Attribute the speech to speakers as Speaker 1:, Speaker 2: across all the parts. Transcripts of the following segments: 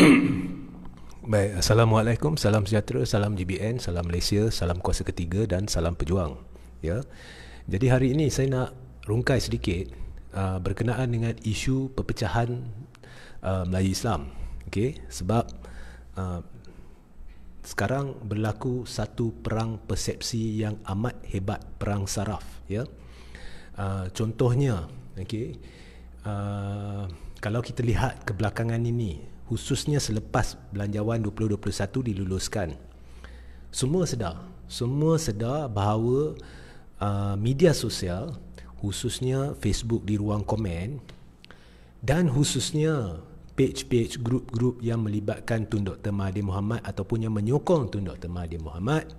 Speaker 1: Baik, assalamualaikum, salam sejahtera, salam GBN, salam Malaysia, salam kuasa ketiga dan salam pejuang. Ya. Jadi hari ini saya nak rungkai sedikit uh, berkenaan dengan isu perpecahan uh, Melayu Islam. Okay, sebab uh, sekarang berlaku satu perang persepsi yang amat hebat, perang saraf, ya. Uh, contohnya, okay, Uh, kalau kita lihat kebelakangan ini khususnya selepas belanjawan 2021 diluluskan. Semua sedar, semua sedar bahawa uh, media sosial khususnya Facebook di ruang komen dan khususnya page-page group-group yang melibatkan Tun Dr Mahathir Mohamad ataupun yang menyokong Tun Dr Mahathir Mohamad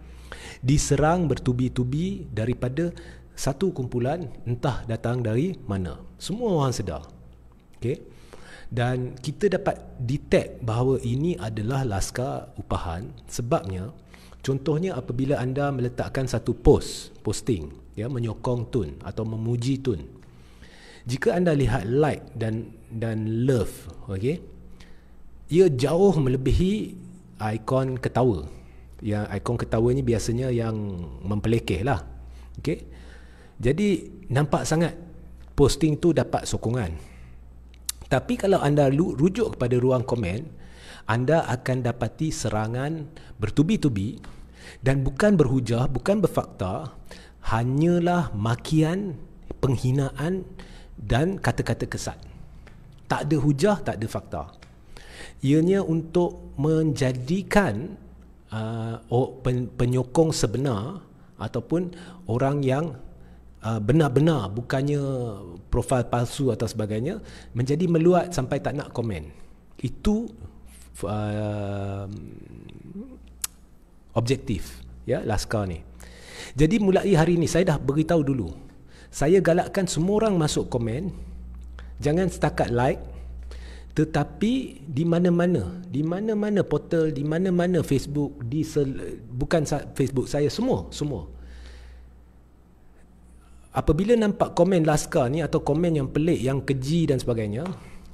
Speaker 1: diserang bertubi-tubi daripada satu kumpulan entah datang dari mana. Semua orang sedar. okay? dan kita dapat detect bahawa ini adalah laskar upahan sebabnya contohnya apabila anda meletakkan satu post posting ya menyokong tun atau memuji tun jika anda lihat like dan dan love okey ia jauh melebihi ikon ketawa yang ikon ketawa ni biasanya yang mempelekeh lah okay? jadi nampak sangat posting tu dapat sokongan tapi kalau anda rujuk kepada ruang komen, anda akan dapati serangan bertubi-tubi dan bukan berhujah, bukan berfakta, hanyalah makian, penghinaan dan kata-kata kesat. Tak ada hujah, tak ada fakta. Ianya untuk menjadikan uh, penyokong sebenar ataupun orang yang Uh, benar-benar bukannya profil palsu atau sebagainya menjadi meluat sampai tak nak komen itu uh, objektif ya laskar ni jadi mulai hari ini saya dah beritahu dulu saya galakkan semua orang masuk komen jangan setakat like tetapi di mana-mana di mana-mana portal di mana-mana Facebook di sel- bukan Facebook saya semua semua apabila nampak komen laskar ni atau komen yang pelik yang keji dan sebagainya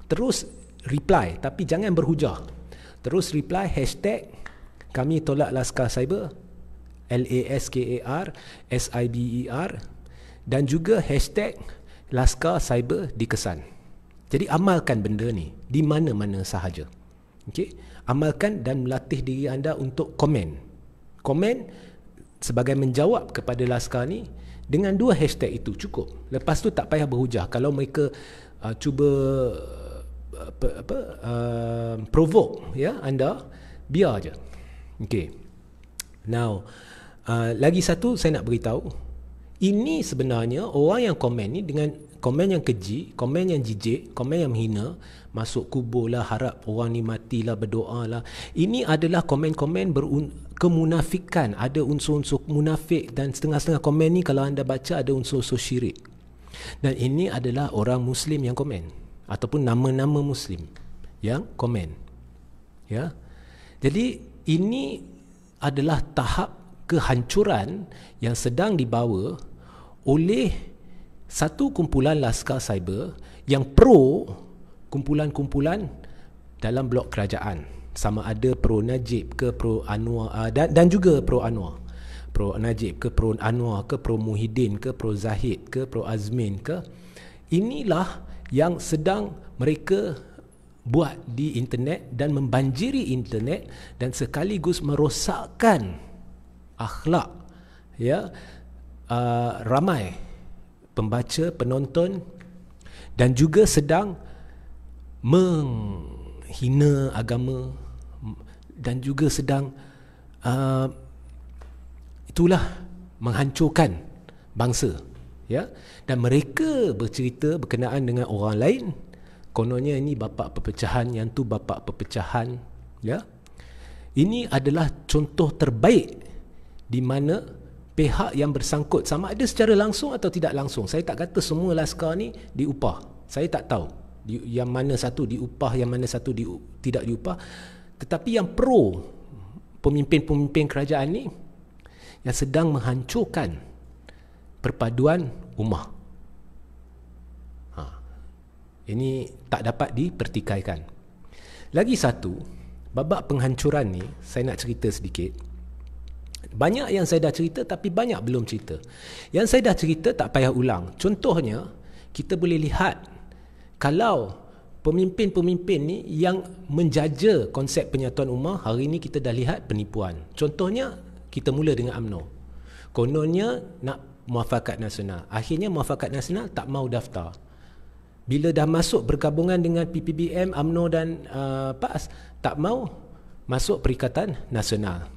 Speaker 1: terus reply tapi jangan berhujah terus reply hashtag kami tolak laskar cyber L A S K A R S I B E R dan juga hashtag laskar cyber dikesan jadi amalkan benda ni di mana-mana sahaja okey amalkan dan melatih diri anda untuk komen komen sebagai menjawab kepada laskar ni dengan dua hashtag itu cukup lepas tu tak payah berhujah kalau mereka uh, cuba uh, apa, apa uh, provoke ya yeah, anda biar aja. Okay. now uh, lagi satu saya nak beritahu ini sebenarnya orang yang komen ni dengan komen yang keji, komen yang jijik, komen yang menghina, masuk kubur lah, harap orang ni matilah, berdoa lah. Ini adalah komen-komen berun, kemunafikan ada unsur-unsur munafik dan setengah-setengah komen ni kalau anda baca ada unsur-unsur syirik dan ini adalah orang muslim yang komen ataupun nama-nama muslim yang komen ya jadi ini adalah tahap kehancuran yang sedang dibawa oleh satu kumpulan laskar cyber yang pro kumpulan-kumpulan dalam blok kerajaan sama ada pro Najib ke pro Anwar uh, dan, dan juga pro Anwar pro Najib ke pro Anwar ke pro Muhyiddin ke pro Zahid ke pro Azmin ke inilah yang sedang mereka buat di internet dan membanjiri internet dan sekaligus merosakkan akhlak ya uh, ramai pembaca penonton dan juga sedang menghina agama dan juga sedang uh, itulah menghancurkan bangsa ya dan mereka bercerita berkenaan dengan orang lain kononnya ini bapa perpecahan yang tu bapa perpecahan ya ini adalah contoh terbaik di mana pihak yang bersangkut sama ada secara langsung atau tidak langsung saya tak kata semua laskar ni diupah saya tak tahu yang mana satu diupah yang mana satu di, tidak diupah tetapi yang pro pemimpin-pemimpin kerajaan ni yang sedang menghancurkan perpaduan ummah. Ha. Ini tak dapat dipertikaikan. Lagi satu, babak penghancuran ni saya nak cerita sedikit. Banyak yang saya dah cerita tapi banyak belum cerita. Yang saya dah cerita tak payah ulang. Contohnya, kita boleh lihat kalau pemimpin-pemimpin ni yang menjaja konsep penyatuan umat hari ini kita dah lihat penipuan contohnya kita mula dengan Amno, kononnya nak muafakat nasional akhirnya muafakat nasional tak mau daftar bila dah masuk bergabungan dengan PPBM, Amno dan uh, PAS tak mau masuk perikatan nasional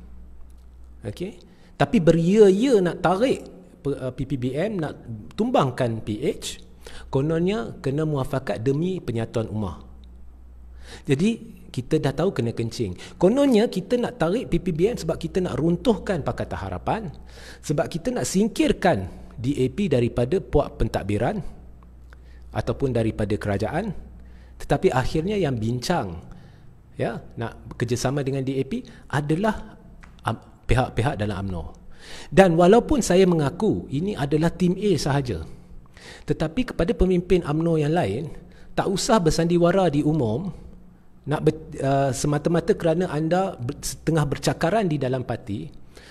Speaker 1: Okey, tapi beria-ia nak tarik uh, PPBM nak tumbangkan PH Kononnya kena muafakat demi penyatuan ummah. Jadi kita dah tahu kena kencing. Kononnya kita nak tarik PPBN sebab kita nak runtuhkan Pakatan Harapan, sebab kita nak singkirkan DAP daripada puak pentadbiran ataupun daripada kerajaan. Tetapi akhirnya yang bincang ya nak kerjasama dengan DAP adalah pihak-pihak dalam AMNO. Dan walaupun saya mengaku ini adalah tim A sahaja, tetapi kepada pemimpin UMNO yang lain, tak usah bersandiwara di umum nak ber, uh, semata-mata kerana anda tengah bercakaran di dalam parti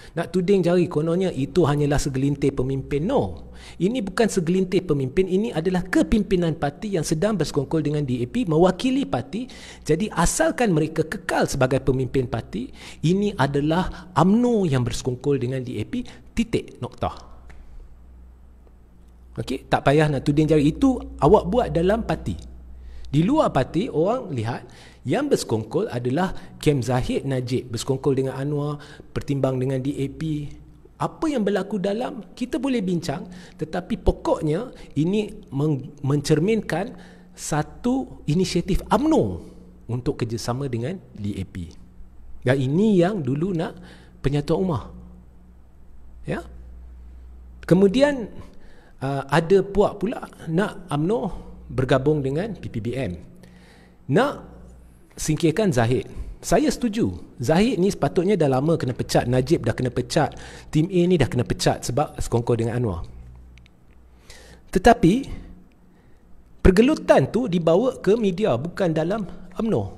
Speaker 1: nak tuding jari kononnya itu hanyalah segelintir pemimpin no ini bukan segelintir pemimpin ini adalah kepimpinan parti yang sedang bersekongkol dengan DAP mewakili parti jadi asalkan mereka kekal sebagai pemimpin parti ini adalah AMNO yang bersekongkol dengan DAP titik noktah Okey, tak payah nak tuding jari itu awak buat dalam parti. Di luar parti orang lihat yang berskongkol adalah Kem Zahid Najib berskongkol dengan Anwar, pertimbang dengan DAP. Apa yang berlaku dalam kita boleh bincang tetapi pokoknya ini mencerminkan satu inisiatif UMNO untuk kerjasama dengan DAP. Dan ini yang dulu nak penyatuan umah. Ya. Kemudian uh, ada puak pula nak UMNO bergabung dengan PPBM nak singkirkan Zahid saya setuju Zahid ni sepatutnya dah lama kena pecat Najib dah kena pecat Tim A ni dah kena pecat sebab sekongkol dengan Anwar tetapi pergelutan tu dibawa ke media bukan dalam UMNO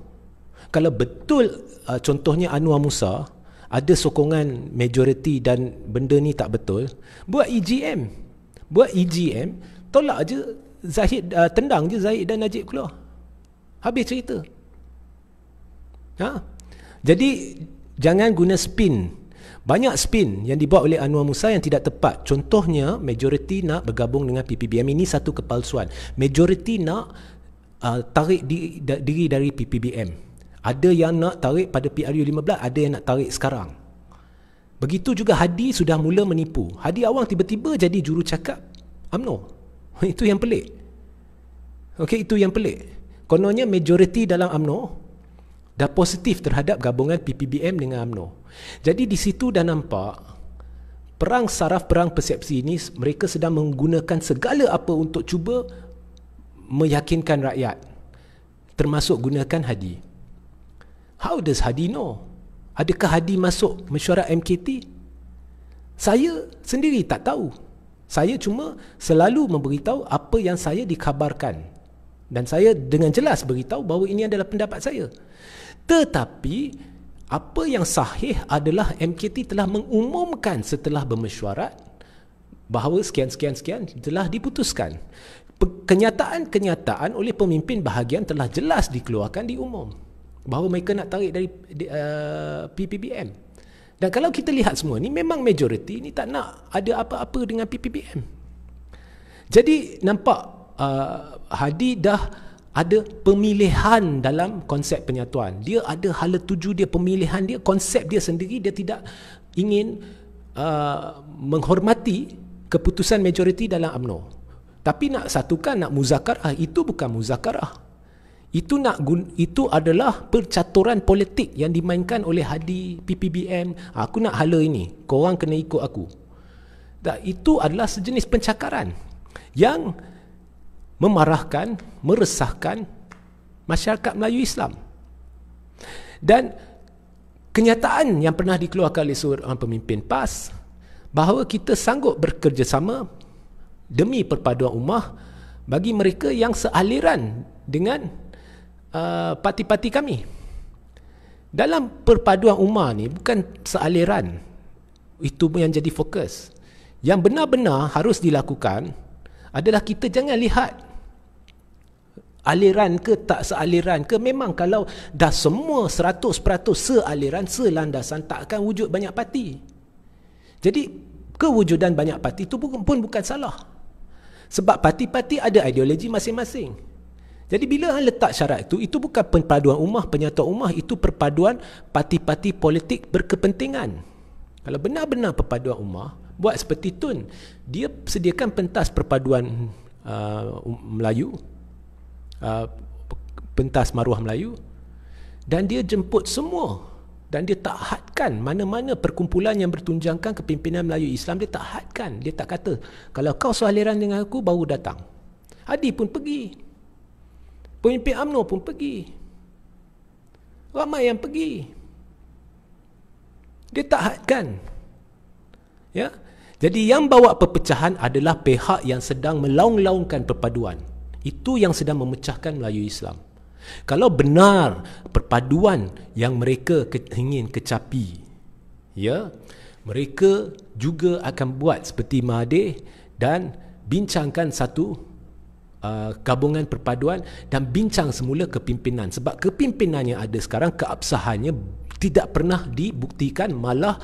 Speaker 1: kalau betul ah, contohnya Anwar Musa ada sokongan majoriti dan benda ni tak betul buat EGM buat EGM tolak je Zahid uh, tendang je Zahid dan Najib keluar habis cerita ha jadi jangan guna spin banyak spin yang dibuat oleh Anwar Musa yang tidak tepat contohnya majoriti nak bergabung dengan PPBM ini satu kepalsuan majoriti nak uh, tarik di, da, diri dari PPBM ada yang nak tarik pada PRU 15 ada yang nak tarik sekarang Begitu juga Hadi sudah mula menipu. Hadi Awang tiba-tiba jadi juru cakap UMNO. Itu yang pelik. Okey, itu yang pelik. Kononnya majoriti dalam UMNO dah positif terhadap gabungan PPBM dengan UMNO. Jadi di situ dah nampak perang saraf perang persepsi ini mereka sedang menggunakan segala apa untuk cuba meyakinkan rakyat termasuk gunakan Hadi. How does Hadi know? Adakah Hadi masuk mesyuarat MKT? Saya sendiri tak tahu. Saya cuma selalu memberitahu apa yang saya dikabarkan. Dan saya dengan jelas beritahu bahawa ini adalah pendapat saya. Tetapi apa yang sahih adalah MKT telah mengumumkan setelah bermesyuarat bahawa sekian-sekian-sekian telah diputuskan. Kenyataan-kenyataan oleh pemimpin bahagian telah jelas dikeluarkan di umum bahawa mereka nak tarik dari uh, PPBM. Dan kalau kita lihat semua ni memang majoriti ni tak nak ada apa-apa dengan PPBM. Jadi nampak uh, Hadi dah ada pemilihan dalam konsep penyatuan. Dia ada hala tuju dia pemilihan dia konsep dia sendiri dia tidak ingin uh, menghormati keputusan majoriti dalam AMNO. Tapi nak satukan nak muzakarah itu bukan muzakarah itu nak guna, itu adalah percaturan politik yang dimainkan oleh Hadi PPBM aku nak hala ini kau orang kena ikut aku Dan itu adalah sejenis pencakaran yang memarahkan meresahkan masyarakat Melayu Islam dan kenyataan yang pernah dikeluarkan oleh seorang pemimpin PAS bahawa kita sanggup bekerjasama demi perpaduan umah bagi mereka yang sealiran dengan Uh, parti-parti uh, kami dalam perpaduan umat ni bukan sealiran itu yang jadi fokus yang benar-benar harus dilakukan adalah kita jangan lihat aliran ke tak sealiran ke memang kalau dah semua 100% sealiran selandasan takkan wujud banyak parti jadi kewujudan banyak parti itu pun, pun bukan salah sebab parti-parti ada ideologi masing-masing jadi bila hang letak syarat itu, itu bukan perpaduan umah, penyatuan umah, itu perpaduan parti-parti politik berkepentingan. Kalau benar-benar perpaduan umah, buat seperti Tun. Dia sediakan pentas perpaduan uh, um, Melayu, uh, pentas maruah Melayu, dan dia jemput semua dan dia tak hadkan mana-mana perkumpulan yang bertunjangkan kepimpinan Melayu Islam dia tak hadkan dia tak kata kalau kau sealiran dengan aku baru datang Hadi pun pergi Pemimpin UMNO pun pergi. Ramai yang pergi. Dia tak hadkan. Ya? Jadi yang bawa perpecahan adalah pihak yang sedang melaung-laungkan perpaduan. Itu yang sedang memecahkan Melayu Islam. Kalau benar perpaduan yang mereka ke- ingin kecapi, ya, mereka juga akan buat seperti Mahathir dan bincangkan satu Uh, gabungan perpaduan dan bincang semula kepimpinan sebab kepimpinannya ada sekarang keabsahannya tidak pernah dibuktikan malah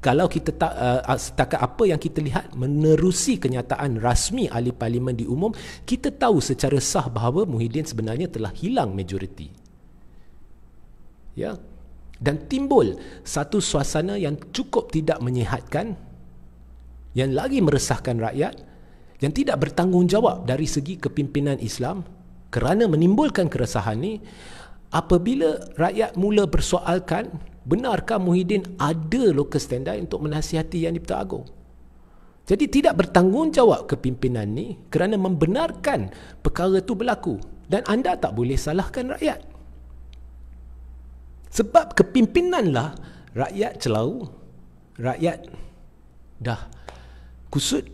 Speaker 1: kalau kita tak uh, setakat apa yang kita lihat menerusi kenyataan rasmi ahli parlimen diumum kita tahu secara sah bahawa Muhyiddin sebenarnya telah hilang majoriti ya dan timbul satu suasana yang cukup tidak menyihatkan yang lagi meresahkan rakyat yang tidak bertanggungjawab dari segi kepimpinan Islam kerana menimbulkan keresahan ini apabila rakyat mula bersoalkan benarkah Muhyiddin ada locus standi untuk menasihati Yang di Agong jadi tidak bertanggungjawab kepimpinan ni kerana membenarkan perkara itu berlaku dan anda tak boleh salahkan rakyat sebab kepimpinanlah rakyat celau rakyat dah kusut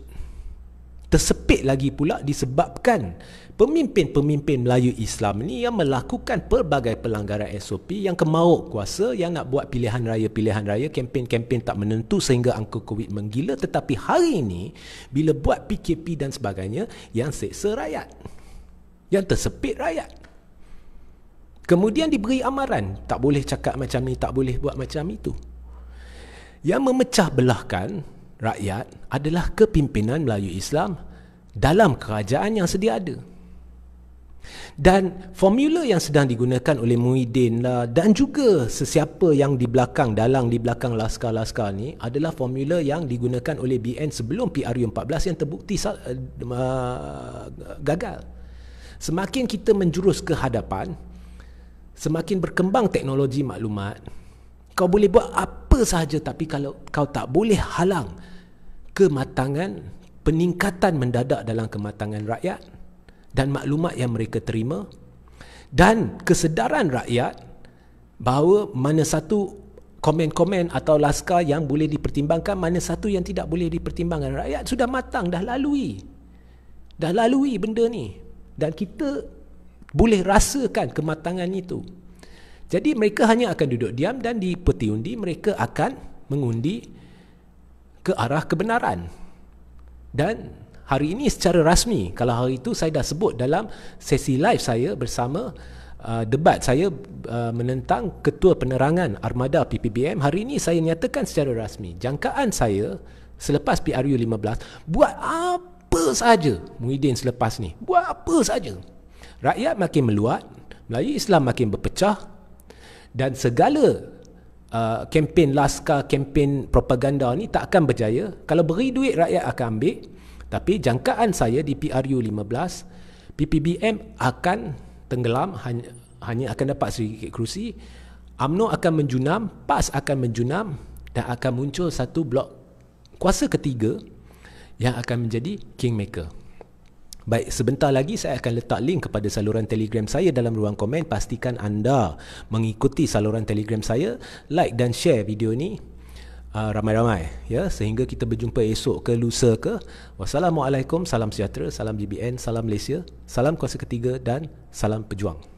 Speaker 1: tersepit lagi pula disebabkan pemimpin-pemimpin Melayu Islam ni yang melakukan pelbagai pelanggaran SOP yang kemauk kuasa yang nak buat pilihan raya-pilihan raya kempen-kempen tak menentu sehingga angka COVID menggila tetapi hari ini bila buat PKP dan sebagainya yang seksa rakyat yang tersepit rakyat kemudian diberi amaran tak boleh cakap macam ni tak boleh buat macam itu yang memecah belahkan rakyat adalah kepimpinan Melayu Islam dalam kerajaan yang sedia ada. Dan formula yang sedang digunakan oleh Muhyiddin lah dan juga sesiapa yang di belakang dalang di belakang laskar-laskar ni adalah formula yang digunakan oleh BN sebelum PRU14 yang terbukti uh, gagal. Semakin kita menjurus ke hadapan, semakin berkembang teknologi maklumat, kau boleh buat apa apa sahaja tapi kalau kau tak boleh halang kematangan peningkatan mendadak dalam kematangan rakyat dan maklumat yang mereka terima dan kesedaran rakyat bahawa mana satu komen-komen atau laskar yang boleh dipertimbangkan mana satu yang tidak boleh dipertimbangkan rakyat sudah matang dah lalui dah lalui benda ni dan kita boleh rasakan kematangan itu jadi mereka hanya akan duduk diam dan di peti undi mereka akan mengundi ke arah kebenaran. Dan hari ini secara rasmi, kalau hari itu saya dah sebut dalam sesi live saya bersama uh, debat saya uh, menentang ketua penerangan Armada PPBM, hari ini saya nyatakan secara rasmi, jangkaan saya selepas PRU 15 buat apa saja Muhyiddin selepas ni, buat apa saja. Rakyat makin meluat, Melayu Islam makin berpecah, dan segala uh, kempen uh, laskar, kempen propaganda ni tak akan berjaya kalau beri duit rakyat akan ambil tapi jangkaan saya di PRU 15 PPBM akan tenggelam hanya, hanya akan dapat sedikit kerusi UMNO akan menjunam, PAS akan menjunam dan akan muncul satu blok kuasa ketiga yang akan menjadi kingmaker Baik, sebentar lagi saya akan letak link kepada saluran Telegram saya dalam ruang komen. Pastikan anda mengikuti saluran Telegram saya, like dan share video ni uh, ramai-ramai ya sehingga kita berjumpa esok ke lusa ke. Wassalamualaikum, salam sejahtera, salam JBN salam Malaysia, salam kuasa ketiga dan salam pejuang.